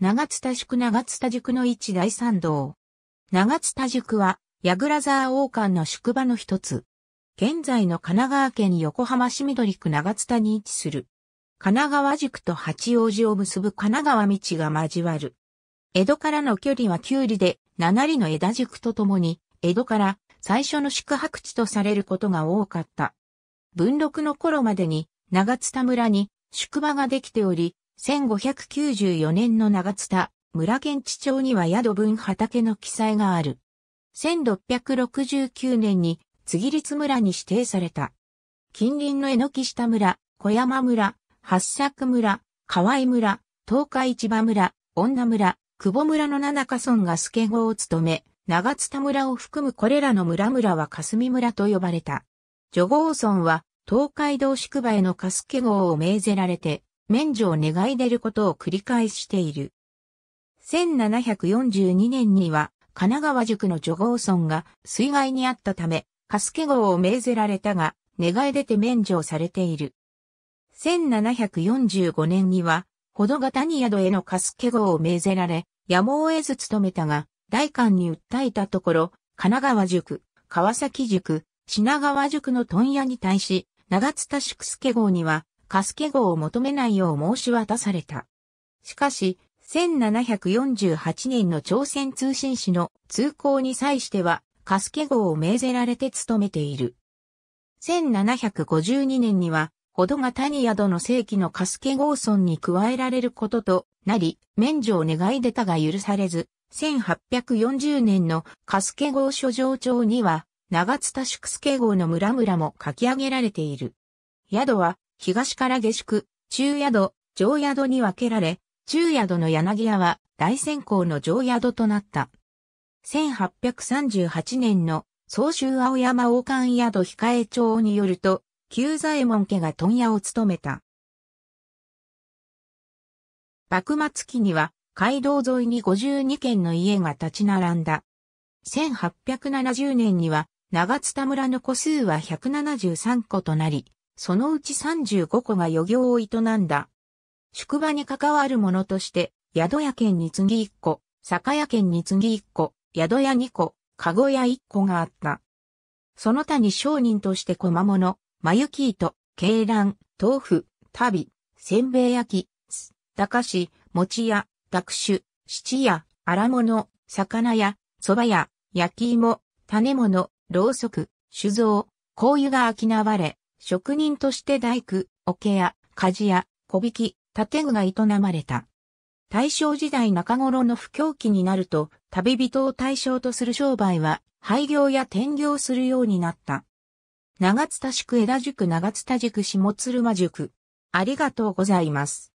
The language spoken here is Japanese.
長津田宿長津田宿の一大参道。長津田宿は、矢倉沢王冠の宿場の一つ。現在の神奈川県横浜市緑区長津田に位置する。神奈川宿と八王子を結ぶ神奈川道が交わる。江戸からの距離は9里で、7里の枝宿とともに、江戸から最初の宿泊地とされることが多かった。文禄の頃までに、長津田村に宿場ができており、1594年の長津田、村県地町には宿分畑の記載がある。1669年に、次立村に指定された。近隣の榎下村、小山村、八作村、河合村、東海市場村、女村、久保村の七か村が助郷を務め、長津田村を含むこれらの村々は霞村と呼ばれた。女郷村は東海道宿場への霞ケ号を命ぜられて、免除を願い出ることを繰り返している。1742年には、神奈川塾の女豪村が水害にあったため、ケ号を命ぜられたが、願い出て免除をされている。1745年には、ほどが谷宿へのケ号を命ぜられ、やむを得ず務めたが、大官に訴えたところ、神奈川塾、川崎塾、品川塾の問屋に対し、長津田宿助号には、カスケ号を求めないよう申し渡された。しかし、1748年の朝鮮通信使の通行に際しては、カスケ号を命ぜられて務めている。1752年には、ほどが谷宿の正規のカスケ号村に加えられることとなり、免除を願い出たが許されず、1840年のカスケ号書状町には、長津田宿助号の村々も書き上げられている。宿は東から下宿、中宿、上宿に分けられ、中宿の柳屋は大先行の上宿となった。1838年の総州青山王冠宿控え町によると、旧左衛門家が問屋を務めた。幕末期には街道沿いに52軒の家が立ち並んだ。1870年には長津田村の戸数は173戸となり、そのうち35個が漁業を営んだ。宿場に関わるものとして、宿屋県に次1個、酒屋県に次1個、宿屋2個、籠屋1個があった。その他に商人として小間物、眉木糸、鶏卵、豆腐、旅、せんべい焼き、す、だかし、餅屋、学酒、七屋、荒物、魚屋、蕎麦屋、焼き芋、種物、ろうそく、酒造、香油が商われ、職人として大工、桶屋、鍛冶屋、小引き、建具が営まれた。大正時代中頃の不況期になると、旅人を対象とする商売は、廃業や転業するようになった。長津田宿江田宿長津田宿下鶴間宿。ありがとうございます。